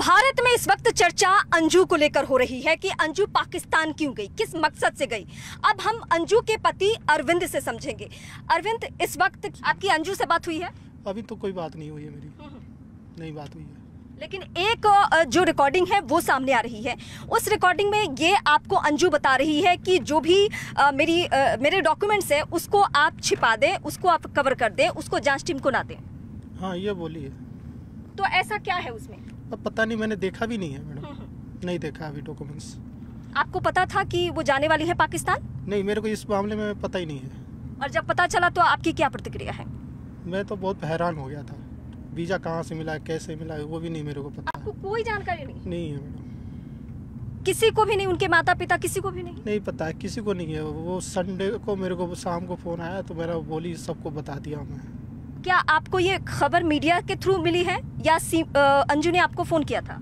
भारत में इस वक्त चर्चा अंजू को लेकर हो रही है कि अंजू पाकिस्तान क्यों गई किस मकसद से गई अब हम अंजू के पति अरविंद से समझेंगे अरविंद इस वक्त आपकी अंजू से बात हुई है अभी तो कोई बात नहीं हुई है मेरी नहीं बात हुई है लेकिन एक जो रिकॉर्डिंग है वो सामने आ रही है उस रिकॉर्डिंग में ये आपको अंजू बता रही है कि जो भी मेरी मेरे डॉक्यूमेंट्स है उसको आप छिपा दें उसको आप कवर कर दें उसको जांच टीम को ना दें हाँ ये बोली है तो ऐसा क्या है उसमें अब पता नहीं मैंने देखा भी नहीं है मैडम हम्म, हम्म। नहीं देखा अभी डॉक्यूमेंट्स आपको पता था कि वो जाने वाली है पाकिस्तान नहीं मेरे को इस मामले में पता ही नहीं है और जब पता चला तो आपकी क्या प्रतिक्रिया है मैं तो बहुत हैरान हो गया था वीजा कहाँ से मिला कैसे मिला वो भी नहीं मेरे को पता आपको कोई जानकारी नहीं नहीं है मैडम किसी को भी नहीं उनके माता पिता किसी को भी नहीं नहीं पता है किसी को नहीं है वो संडे को मेरे को शाम को फोन आया तो मेरा बोली सबको बता दिया मैं क्या आपको ये खबर मीडिया के थ्रू मिली है या अंजू ने आपको फ़ोन किया था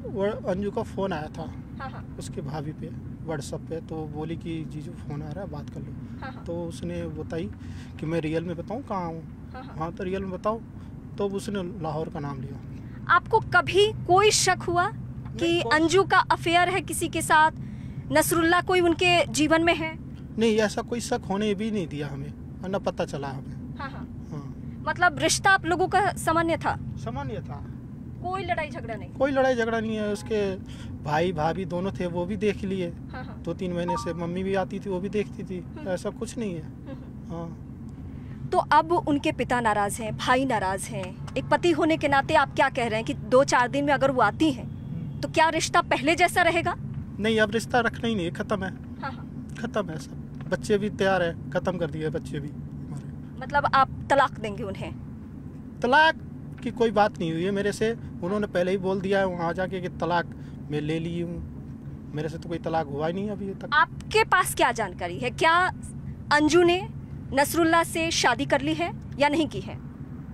अंजू का फ़ोन आया था हाँ हाँ। उसके भाभी पे व्हाट्सअप पे तो बोली कि जीजू फ़ोन आ रहा है बात कर लो हाँ हाँ। तो उसने बताई कि मैं रियल में बताऊँ कहाँ हूँ हाँ, हाँ, हाँ तो रियल में बताओ तो उसने लाहौर का नाम लिया आपको कभी कोई शक हुआ कि अंजू का अफेयर है किसी के साथ नसरुल्ला कोई उनके जीवन में है नहीं ऐसा कोई शक होने भी नहीं दिया हमें ना पता चला हमें मतलब रिश्ता आप लोगों का सामान्य था सामान्य था कोई लड़ाई झगड़ा नहीं कोई लड़ाई झगड़ा नहीं है उसके भाई भाभी दोनों थे वो भी देख लिए हाँ, हाँ। दो तीन महीने से मम्मी भी आती थी वो भी देखती थी हम्म। ऐसा कुछ नहीं है हम्म, हम्म। हाँ तो अब उनके पिता नाराज हैं भाई नाराज हैं एक पति होने के नाते आप क्या कह रहे हैं कि दो चार दिन में अगर वो आती हैं तो क्या रिश्ता पहले जैसा रहेगा नहीं अब रिश्ता रखना ही नहीं खत्म है हाँ, हाँ। खत्म है सब बच्चे भी तैयार है खत्म कर दिए बच्चे भी मतलब आप तलाक देंगे उन्हें तलाक की कोई बात नहीं हुई है मेरे से उन्होंने पहले ही बोल दिया है वहाँ जाके कि तलाक मैं ले ली हूँ मेरे से तो कोई तलाक हुआ ही नहीं अभी तक आपके पास क्या जानकारी है क्या अंजू ने नसरुल्ला से शादी कर ली है या नहीं की है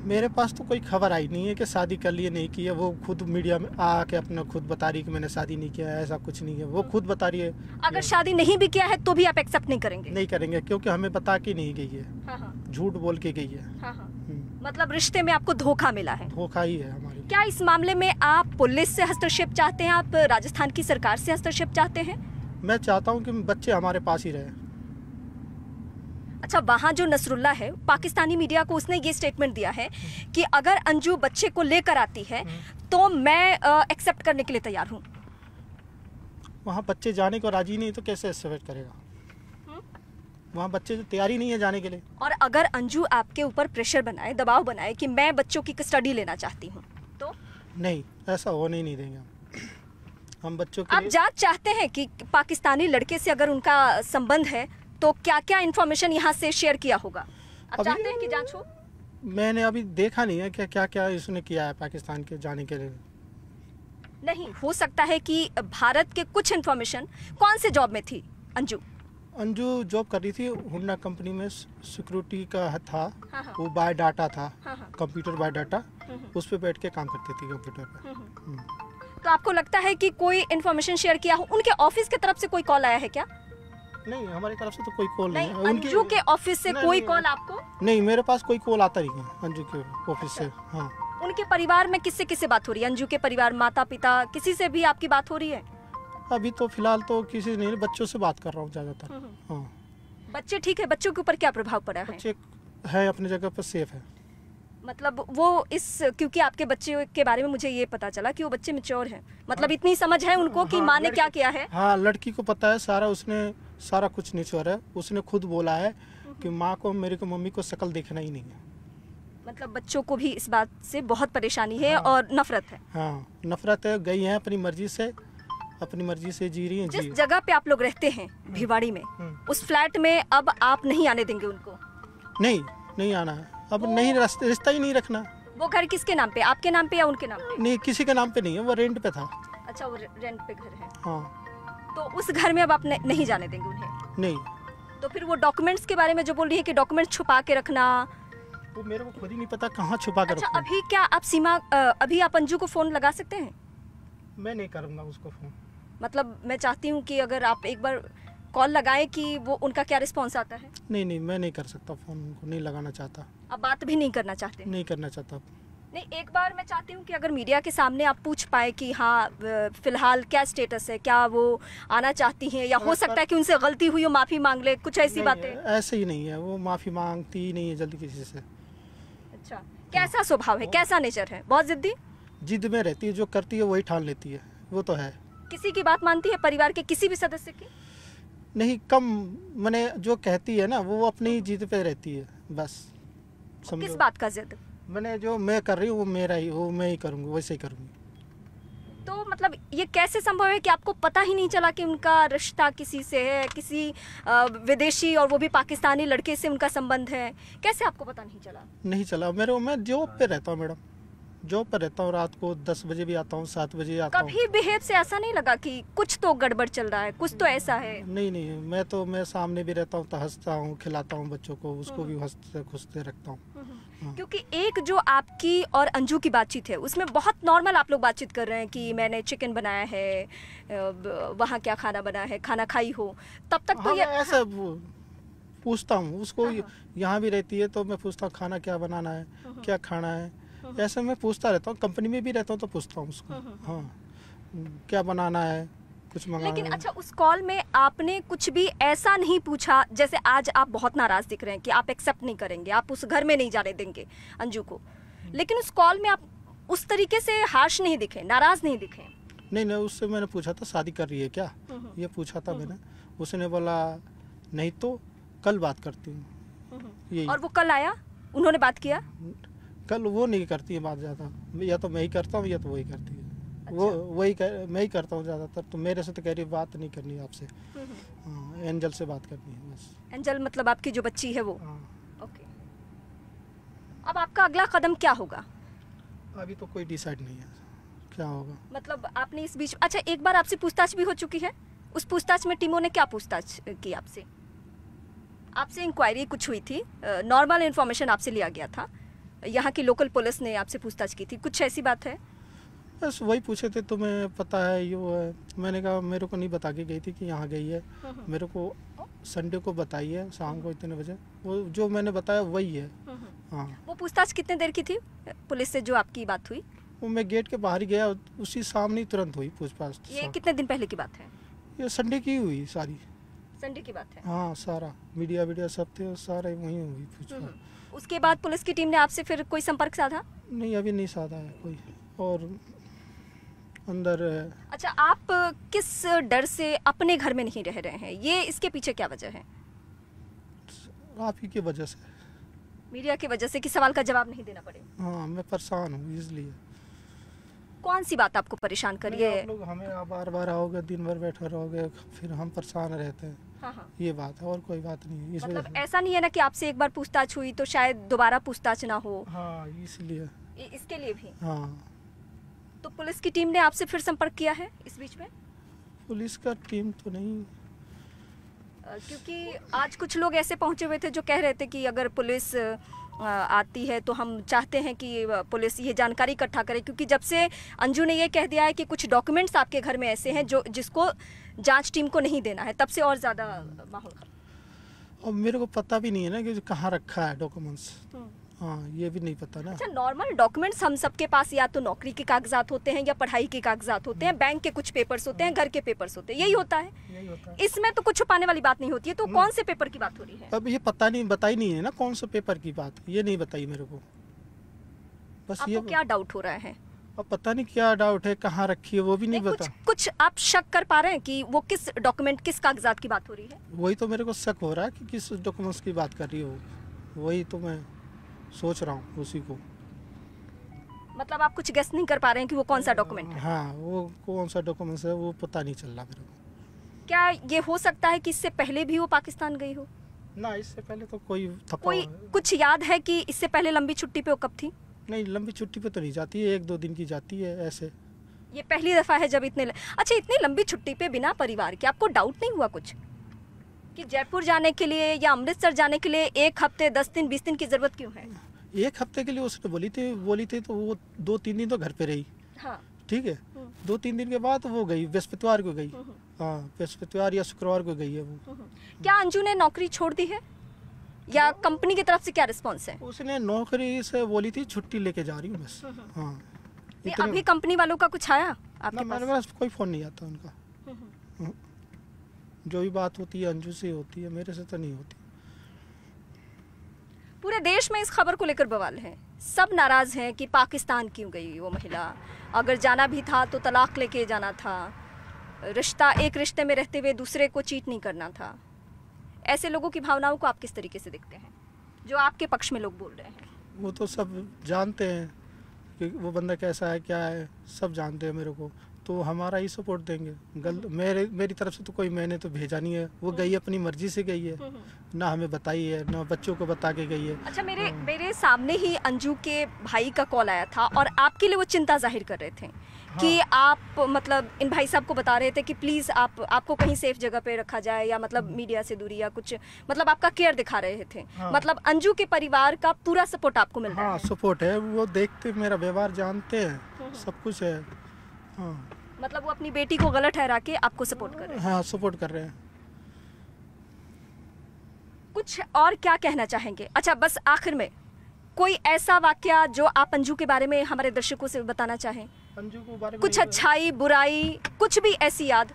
मेरे पास तो कोई खबर आई नहीं है कि शादी कर लिए नहीं की है वो खुद मीडिया में आके अपना खुद बता रही कि मैंने शादी नहीं किया है ऐसा कुछ नहीं है वो खुद बता रही है अगर शादी नहीं भी किया है तो भी आप एक्सेप्ट नहीं करेंगे नहीं करेंगे क्योंकि हमें बता के नहीं गई है हाँ, हाँ। झूठ बोल के गई है हाँ, हम्म। मतलब रिश्ते में आपको धोखा मिला है धोखा ही है हमारे क्या इस मामले में आप पुलिस से हस्तक्षेप चाहते हैं आप राजस्थान की सरकार से हस्तक्षेप चाहते हैं मैं चाहता हूँ कि बच्चे हमारे पास ही रहे अच्छा वहाँ जो नसरुल्ला है पाकिस्तानी मीडिया को उसने ये स्टेटमेंट दिया है कि अगर अंजू बच्चे को लेकर आती है तो मैं एक्सेप्ट करने के लिए तैयार हूँ वहाँ बच्चे जाने को राजी नहीं तो कैसे एक्सेप्ट करेगा हम्म? वहाँ बच्चे तो तैयारी नहीं है जाने के लिए और अगर अंजू आपके ऊपर प्रेशर बनाए दबाव बनाए कि मैं बच्चों की कस्टडी लेना चाहती हूँ तो नहीं ऐसा होने नहीं देंगे हम बच्चों के आप जांच चाहते हैं कि पाकिस्तानी लड़के से अगर उनका संबंध है तो क्या क्या इन्फॉर्मेशन यहाँ से शेयर किया होगा आप चाहते हैं कि जांच हो मैंने अभी देखा नहीं है क्या क्या क्या इसने किया है पाकिस्तान के जाने के लिए नहीं हो सकता है कि भारत के कुछ इन्फॉर्मेशन कौन से जॉब में थी अंजू अंजू जॉब कर रही थी हुडा कंपनी में सिक्योरिटी का था हाँ हा। वो बाय डाटा था हाँ हा। कंप्यूटर बाय डाटा उस पर बैठ के काम करती थी कंप्यूटर पर हम्म, हम्म। हम्म। तो आपको लगता है कि कोई इन्फॉर्मेशन शेयर किया हो उनके ऑफिस की तरफ से कोई कॉल आया है क्या नहीं हमारी तरफ से तो कोई कॉल नहीं, नहीं अंजू के ऑफिस से कोई कॉल आपको नहीं मेरे पास कोई कॉल आता नहीं है अंजू के ऑफिस से अच्छा। हाँ उनके परिवार में किससे किससे बात हो रही है अंजू के परिवार माता पिता किसी से भी आपकी बात हो रही है अभी तो फिलहाल तो किसी नहीं बच्चों से बात कर रहा हूँ ज्यादातर हम्म, हम्म। हाँ बच्चे ठीक है बच्चों के ऊपर क्या प्रभाव पड़ा है बच्चे है अपने जगह पर सेफ है मतलब वो इस क्योंकि आपके बच्चे के बारे में मुझे ये पता चला कि वो बच्चे मेच्योर हैं मतलब हाँ। इतनी समझ है उनको कि हाँ, माँ ने क्या किया है हाँ लड़की को पता है सारा उसने सारा कुछ निचोर है उसने खुद बोला है कि माँ को मेरे को मम्मी को शक्ल देखना ही नहीं है मतलब बच्चों को भी इस बात से बहुत परेशानी है हाँ, और नफरत है हाँ नफरत है गई है अपनी मर्जी से अपनी मर्जी से जी रही है जिस जगह पे आप लोग रहते हैं भिवाड़ी में हम्म। उस फ्लैट में अब आप नहीं आने देंगे उनको नहीं नहीं आना है अब तो नहीं रिश्ता ही नहीं रखना वो घर किसके नाम पे आपके नाम पे या उनके नाम पे नहीं किसी के नाम पे नहीं है वो रेंट पे था अच्छा वो रेंट पे घर है हाँ तो उस घर में अब आप नहीं जाने देंगे उन्हें नहीं तो फिर वो डॉक्यूमेंट्स के बारे में जो बोल रही है कि डॉक्यूमेंट छुपा के रखना वो मेरे को खुद ही नहीं पता कहाँ छुपा कर अच्छा, अभी क्या आप सीमा अभी आप अंजू को फोन लगा सकते हैं मैं नहीं करूँगा उसको फोन मतलब मैं चाहती हूँ कि अगर आप एक बार कॉल लगाएं कि वो उनका क्या रिस्पॉन्स आता है नहीं नहीं मैं नहीं कर सकता फ़ोन उनको नहीं लगाना चाहता आप बात भी नहीं करना चाहते नहीं करना चाहता नहीं एक बार मैं चाहती हूँ कि अगर मीडिया के सामने आप पूछ पाए कि हाँ फिलहाल क्या स्टेटस है क्या वो आना चाहती हैं या हो सकता है कि उनसे गलती हुई हो माफ़ी मांग ले कुछ ऐसी बातें ऐसे ही नहीं है वो माफ़ी मांगती ही नहीं है जल्दी किसी से अच्छा कैसा स्वभाव है कैसा नेचर है बहुत जिद्दी जिद में रहती है जो करती है वही ठान लेती है वो तो है किसी की बात मानती है परिवार के किसी भी सदस्य की नहीं कम मैंने जो कहती है ना वो अपनी जिद पे रहती है बस किस बात का जिद मैंने जो मैं कर रही हूँ वो मेरा ही वो मैं ही करूँगी वैसे ही करूँगी तो मतलब ये कैसे संभव है कि आपको पता ही नहीं चला कि उनका रिश्ता किसी से है किसी विदेशी और वो भी पाकिस्तानी लड़के से उनका संबंध है कैसे आपको पता नहीं चला नहीं चला मेरे मैं जॉब पे रहता हूँ मैडम जॉब पर रहता हूँ रात को दस बजे भी आता हूँ सात बजे आता हूँ कभी बिहेव से ऐसा नहीं लगा कि कुछ तो गड़बड़ चल रहा है कुछ तो ऐसा है नहीं नहीं मैं तो मैं सामने भी रहता हूँ तो हंसता हूँ खिलाता हूँ बच्चों को उसको हम्म। भी हंसते खुशते रखता हूँ हम्म, हम्म। हाँ। क्योंकि एक जो आपकी और अंजू की बातचीत है उसमें बहुत नॉर्मल आप लोग बातचीत कर रहे हैं कि मैंने चिकन बनाया है वहाँ क्या खाना बना है खाना खाई हो तब तक तो हाँ, ऐसा पूछता हूँ उसको हाँ, यहाँ भी रहती है तो मैं पूछता हूँ खाना क्या बनाना है क्या खाना है ऐसे मैं पूछता रहता हूँ कंपनी में भी रहता हूँ तो पूछता हूँ उसको हम्म, हम्म। हाँ क्या बनाना है कुछ मंगाना लेकिन अच्छा उस कॉल में आपने कुछ भी ऐसा नहीं पूछा जैसे आज आप बहुत नाराज दिख रहे हैं कि आप एक्सेप्ट नहीं करेंगे आप उस घर में नहीं जाने देंगे अंजू को हम्म। लेकिन उस कॉल में आप उस तरीके से हार्श नहीं दिखे नाराज नहीं दिखे नहीं नहीं उससे मैंने पूछा था शादी कर रही है क्या ये पूछा था मैंने उसने बोला नहीं तो कल बात करती हूँ और वो कल आया उन्होंने बात किया कल वो नहीं करती है बात ज़्यादा या तो मैं ही करता हूँ या तो वही करती है अच्छा। वो वही कर, मैं ही करता हूँ ज़्यादातर तो मेरे से तो कह रही बात नहीं करनी आपसे हम्म, हम्म। हाँ, एंजल से बात करनी है बस एंजल मतलब आपकी जो बच्ची है वो हाँ। ओके अब आपका अगला कदम क्या होगा अभी तो कोई डिसाइड नहीं है क्या होगा मतलब आपने इस बीच अच्छा एक बार आपसे पूछताछ भी हो चुकी है उस पूछताछ में टीमों ने क्या पूछताछ की आपसे आपसे इंक्वायरी कुछ हुई थी नॉर्मल इन्फॉर्मेशन आपसे लिया गया था यहाँ की लोकल पुलिस ने आपसे पूछताछ की थी कुछ ऐसी बात है बस वही पूछे थे तुम्हें तो पता है यो है मैंने कहा मेरे को नहीं बता के गई थी कि यहाँ गई है हाँ, हाँ। मेरे को संडे को बताई है शाम को इतने बजे वो जो मैंने बताया वही है हाँ, हाँ वो पूछताछ कितने देर की थी पुलिस से जो आपकी बात हुई वो मैं गेट के बाहर ही गया उसी सामने तुरंत हुई पूछताछ तो ये कितने दिन पहले की बात है ये संडे की हुई सारी संडे की बात है हाँ सारा मीडिया वीडिया सब थे सारे वही हुई पूछताछ हम्म, हम्म। उसके बाद पुलिस की टीम ने आपसे फिर कोई संपर्क साधा नहीं अभी नहीं साधा है कोई और अंदर अच्छा आप किस डर से अपने घर में नहीं रह रहे हैं ये इसके पीछे क्या वजह है आप ही की वजह से मीडिया की वजह से कि सवाल का जवाब नहीं देना पड़े हाँ मैं परेशान हूँ इसलिए कौन सी बात आपको परेशान करिए आप लोग हमें आप बार बार आओगे दिन भर बैठे रहोगे फिर हम परेशान रहते हैं हाँ, हाँ ये बात है और कोई बात नहीं है मतलब ऐसा नहीं है ना कि आपसे एक बार पूछताछ हुई तो शायद दोबारा पूछताछ ना हो हाँ इसलिए इसके लिए भी हाँ तो पुलिस की टीम ने आपसे फिर संपर्क किया है इस बीच में पुलिस का टीम तो नहीं क्योंकि आज कुछ लोग ऐसे पहुंचे हुए थे जो कह रहे थे कि अगर पुलिस आती है तो हम चाहते हैं कि पुलिस ये जानकारी इकट्ठा करे क्योंकि जब से अंजू ने ये कह दिया है कि कुछ डॉक्यूमेंट्स आपके घर में ऐसे हैं जो जिसको जांच टीम को नहीं देना है तब से और ज़्यादा माहौल और मेरे को पता भी नहीं है ना कि कहाँ रखा है डॉक्यूमेंट्स हम्म। हाँ ये भी नहीं पता ना अच्छा नॉर्मल डॉक्यूमेंट्स हम सबके पास या तो नौकरी के कागजात होते हैं या पढ़ाई के कागजात होते हैं बैंक के कुछ पेपर्स होते हैं घर के पेपर्स होते हैं यही होता है, यही होता है। इसमें तो कुछ छुपाने वाली बात नहीं होती है तो हम्म। कौन से पेपर की बात हो रही है अब ये पता नहीं बताई नहीं है ना कौन सा पेपर की बात ये नहीं बताई मेरे को बस ये क्या डाउट हो रहा है अब पता नहीं क्या डाउट है कहाँ रखी है वो भी नहीं पता कुछ आप शक कर पा रहे हैं कि वो किस डॉक्यूमेंट किस कागजात की बात हो रही है वही तो मेरे को शक हो रहा है कि किस डॉक्यूमेंट्स की बात कर रही हो वही तो मैं सोच रहा हूँ उसी को मतलब आप कुछ गेस्ट नहीं कर पा रहे हैं कि वो कौन सा डॉक्यूमेंट है हाँ वो कौन सा डॉक्यूमेंट है वो पता नहीं चल रहा मेरे को क्या ये हो सकता है कि इससे पहले भी वो पाकिस्तान गई हो ना इससे पहले तो कोई कोई कुछ याद है कि इससे पहले लंबी छुट्टी पे वो कब थी नहीं लंबी छुट्टी पे तो नहीं जाती है एक दो दिन की जाती है ऐसे ये पहली दफ़ा है जब इतने ल... अच्छा इतनी लंबी छुट्टी पे बिना परिवार के आपको डाउट नहीं हुआ कुछ कि जयपुर जाने के लिए या अमृतसर जाने के लिए एक हफ्ते दस दिन बीस दिन की जरूरत क्यों है एक हफ्ते के लिए उसने बोली थी बोली थी तो वो दो तीन दिन तो घर पे रही हाँ। ठीक है हम्म। दो तीन दिन के बाद वो गई बृहस्पतिवार को गई हम्म। हाँ बृहस्पतिवार या शुक्रवार को गई है वो हम्म। क्या अंजू ने नौकरी छोड़ दी है या कंपनी की तरफ से क्या रिस्पॉन्स है उसने नौकरी से बोली थी छुट्टी लेके जा रही हूँ बस हाँ अभी कंपनी वालों का कुछ आया आपके पास कोई फोन नहीं आता उनका जो भी बात होती है अंजू से होती है मेरे से तो नहीं होती पूरे देश में इस खबर को लेकर बवाल है सब नाराज हैं कि पाकिस्तान क्यों गई वो महिला अगर जाना भी था तो तलाक लेके जाना था रिश्ता एक रिश्ते में रहते हुए दूसरे को चीट नहीं करना था ऐसे लोगों की भावनाओं को आप किस तरीके से देखते हैं जो आपके पक्ष में लोग बोल रहे हैं वो तो सब जानते हैं कि वो बंदा कैसा है क्या है सब जानते हैं मेरे को तो हमारा ही सपोर्ट देंगे गल मेरे मेरी तरफ से तो कोई मैंने तो भेजा नहीं है वो गई अपनी मर्जी से गई है ना हमें बताई है ना बच्चों को बता के गई है अच्छा मेरे हाँ। मेरे सामने ही अंजू के भाई का कॉल आया था और आपके लिए वो चिंता जाहिर कर रहे थे हाँ। आप मतलब इन भाई साहब को बता रहे थे कि प्लीज़ आप आपको कहीं सेफ जगह पे रखा जाए या मतलब मीडिया से दूरी या कुछ मतलब आपका केयर दिखा रहे थे हाँ। मतलब अंजू के परिवार का पूरा सपोर्ट आपको मिल रहा हाँ, है सपोर्ट है वो देखते मेरा व्यवहार जानते हैं हाँ। सब कुछ है हाँ मतलब वो अपनी बेटी को गलत ठहरा के आपको सपोर्ट कर रहे हैं हाँ सपोर्ट कर रहे हैं कुछ और क्या कहना चाहेंगे अच्छा बस आखिर में कोई ऐसा वाक्य जो आप अंजू के बारे में हमारे दर्शकों से बताना चाहें अंजू के बारे में कुछ अच्छाई बुराई कुछ भी ऐसी याद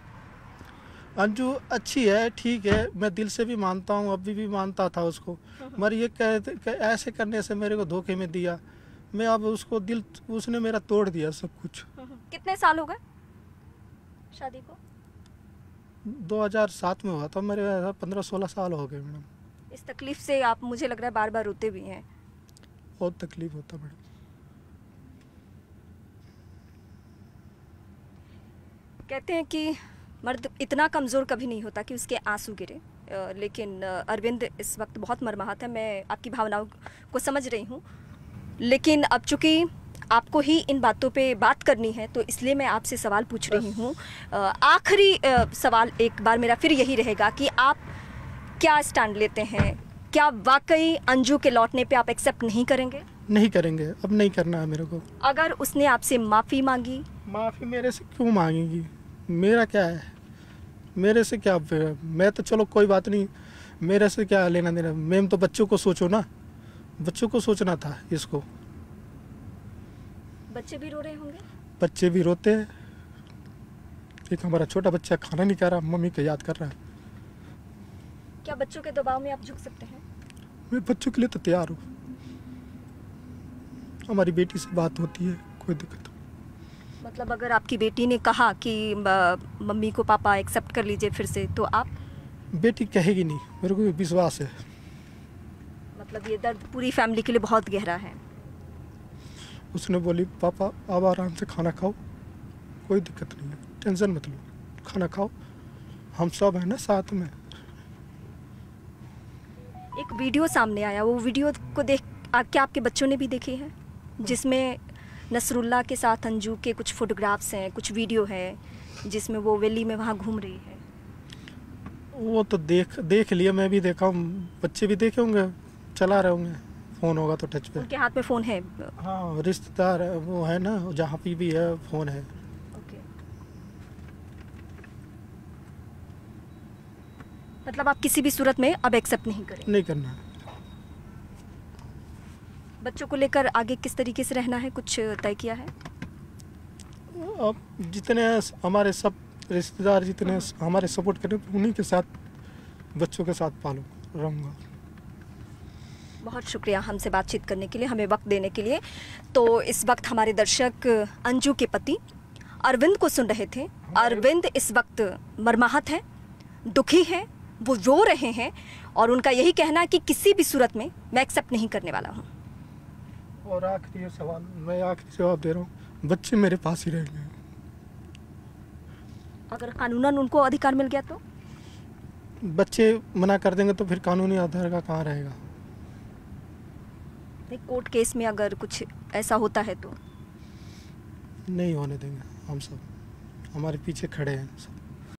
अंजू अच्छी है ठीक है मैं दिल से भी मानता हूँ अभी भी मानता था उसको मगर ये कह, कह, ऐसे करने से मेरे को धोखे में दिया मैं अब उसको दिल उसने मेरा तोड़ दिया सब कुछ कितने साल हो गए शादी को 2007 में हुआ था मेरे पंद्रह सोलह साल हो गए मैडम इस तकलीफ से आप मुझे लग रहा है बार बार रोते भी हैं बहुत तकलीफ होता मैडम कहते हैं कि मर्द इतना कमज़ोर कभी नहीं होता कि उसके आंसू गिरे लेकिन अरविंद इस वक्त बहुत मरमाहत है मैं आपकी भावनाओं को समझ रही हूँ लेकिन अब चूँकि आपको ही इन बातों पे बात करनी है तो इसलिए मैं आपसे सवाल पूछ रही हूँ आखिरी सवाल एक बार मेरा फिर यही रहेगा कि आप क्या स्टैंड लेते हैं क्या वाकई अंजू के लौटने पे आप एक्सेप्ट नहीं करेंगे नहीं करेंगे अब नहीं करना है मेरे को अगर उसने आपसे माफ़ी मांगी माफ़ी मेरे से क्यों मांगेगी मेरा क्या है मेरे से क्या मैं तो चलो कोई बात नहीं मेरे से क्या लेना देना मैम तो बच्चों को सोचो ना बच्चों को सोचना था इसको बच्चे भी रो रहे होंगे बच्चे भी रोते हैं एक हमारा छोटा बच्चा खाना नहीं खा रहा मम्मी को याद कर रहा है क्या बच्चों के दबाव में आप झुक सकते हैं मैं बच्चों के लिए तो तैयार हूँ हमारी बेटी से बात होती है कोई दिक्कत मतलब अगर आपकी बेटी ने कहा कि मम्मी को पापा एक्सेप्ट कर लीजिए फिर से तो आप बेटी कहेगी नहीं मेरे को विश्वास है मतलब ये दर्द पूरी फैमिली के लिए बहुत गहरा है उसने बोली पापा आप आराम से खाना खाओ कोई दिक्कत नहीं है टेंशन मत लो खाना खाओ हम सब हैं ना साथ में एक वीडियो सामने आया वो वीडियो को देख आ, क्या आपके बच्चों ने भी देखी है जिसमें नसरुल्ला के साथ अंजू के कुछ फोटोग्राफ्स हैं कुछ वीडियो है जिसमें वो वेली में वहाँ घूम रही है वो तो देख देख लिया मैं भी देखा हूँ बच्चे भी देखे होंगे चला रहे होंगे फ़ोन होगा तो टच पे उनके हाथ में फ़ोन है हाँ रिश्तेदार वो है ना जहाँ पे भी है फ़ोन है मतलब आप किसी भी सूरत में अब एक्सेप्ट नहीं करें नहीं करना बच्चों को लेकर आगे किस तरीके से रहना है कुछ तय किया है अब जितने हमारे सब रिश्तेदार जितने हम्म। हमारे सपोर्ट करें उन्हीं के साथ बच्चों के साथ पालू रहूँगा बहुत शुक्रिया हमसे बातचीत करने के लिए हमें वक्त देने के लिए तो इस वक्त हमारे दर्शक अंजू के पति अरविंद को सुन रहे थे अरविंद इस वक्त मरमाहत हैं दुखी हैं वो रो रहे हैं और उनका यही कहना है कि किसी भी सूरत में मैं एक्सेप्ट नहीं करने वाला हूँ और आखिरी सवाल मैं आखिरी जवाब दे रहा हूँ बच्चे मेरे पास ही रहेंगे अगर कानूनन उनको अधिकार मिल गया तो बच्चे मना कर देंगे तो फिर कानूनी आधार का कहाँ रहेगा नहीं कोर्ट केस में अगर कुछ ऐसा होता है तो नहीं होने देंगे हम सब हमारे पीछे खड़े हैं सब